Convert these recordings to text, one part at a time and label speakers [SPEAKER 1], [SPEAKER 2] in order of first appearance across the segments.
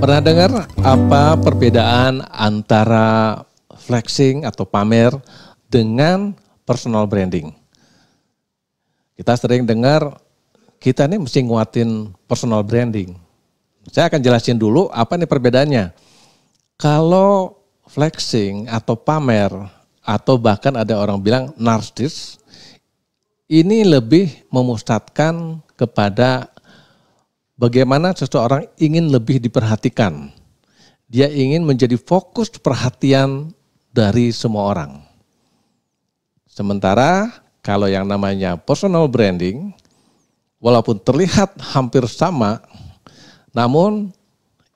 [SPEAKER 1] Pernah dengar apa perbedaan antara flexing atau pamer dengan personal branding? Kita sering dengar kita ini mesti nguatin personal branding. Saya akan jelasin dulu apa nih perbedaannya. Kalau flexing atau pamer atau bahkan ada orang bilang narsis ini lebih memusatkan kepada bagaimana seseorang ingin lebih diperhatikan. Dia ingin menjadi fokus perhatian dari semua orang. Sementara kalau yang namanya personal branding, walaupun terlihat hampir sama, namun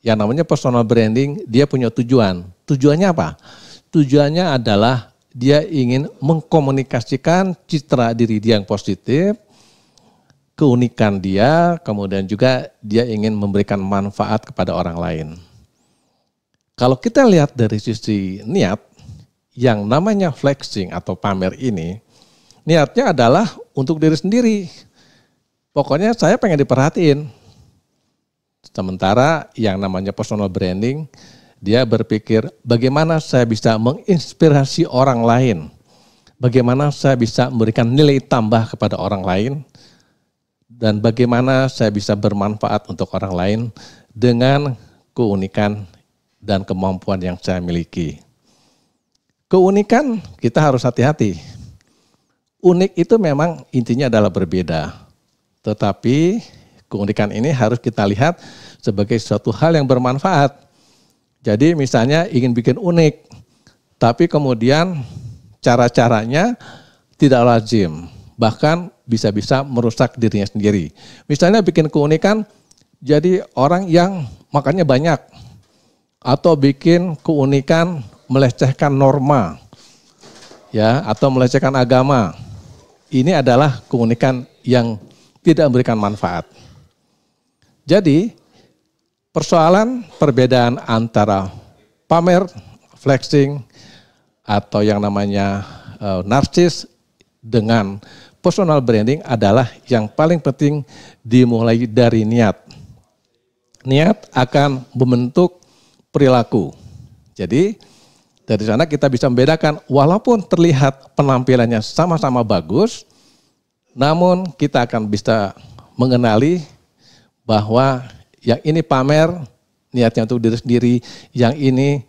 [SPEAKER 1] yang namanya personal branding dia punya tujuan. Tujuannya apa? Tujuannya adalah dia ingin mengkomunikasikan citra diri dia yang positif keunikan dia, kemudian juga dia ingin memberikan manfaat kepada orang lain. Kalau kita lihat dari sisi niat, yang namanya flexing atau pamer ini, niatnya adalah untuk diri sendiri. Pokoknya saya pengen diperhatiin. Sementara yang namanya personal branding, dia berpikir bagaimana saya bisa menginspirasi orang lain. Bagaimana saya bisa memberikan nilai tambah kepada orang lain dan bagaimana saya bisa bermanfaat untuk orang lain dengan keunikan dan kemampuan yang saya miliki. Keunikan kita harus hati-hati. Unik itu memang intinya adalah berbeda. Tetapi keunikan ini harus kita lihat sebagai suatu hal yang bermanfaat. Jadi misalnya ingin bikin unik, tapi kemudian cara-caranya tidak lazim. Bahkan bisa-bisa merusak dirinya sendiri. Misalnya bikin keunikan jadi orang yang makannya banyak atau bikin keunikan melecehkan norma ya atau melecehkan agama. Ini adalah keunikan yang tidak memberikan manfaat. Jadi persoalan perbedaan antara pamer, flexing atau yang namanya uh, narsis dengan personal branding adalah yang paling penting dimulai dari niat. Niat akan membentuk perilaku. Jadi dari sana kita bisa membedakan walaupun terlihat penampilannya sama-sama bagus, namun kita akan bisa mengenali bahwa yang ini pamer niatnya untuk diri sendiri, yang ini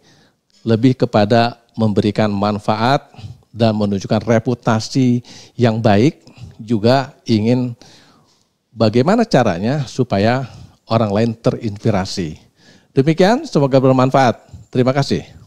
[SPEAKER 1] lebih kepada memberikan manfaat dan menunjukkan reputasi yang baik juga ingin bagaimana caranya supaya orang lain terinspirasi. Demikian, semoga bermanfaat. Terima kasih.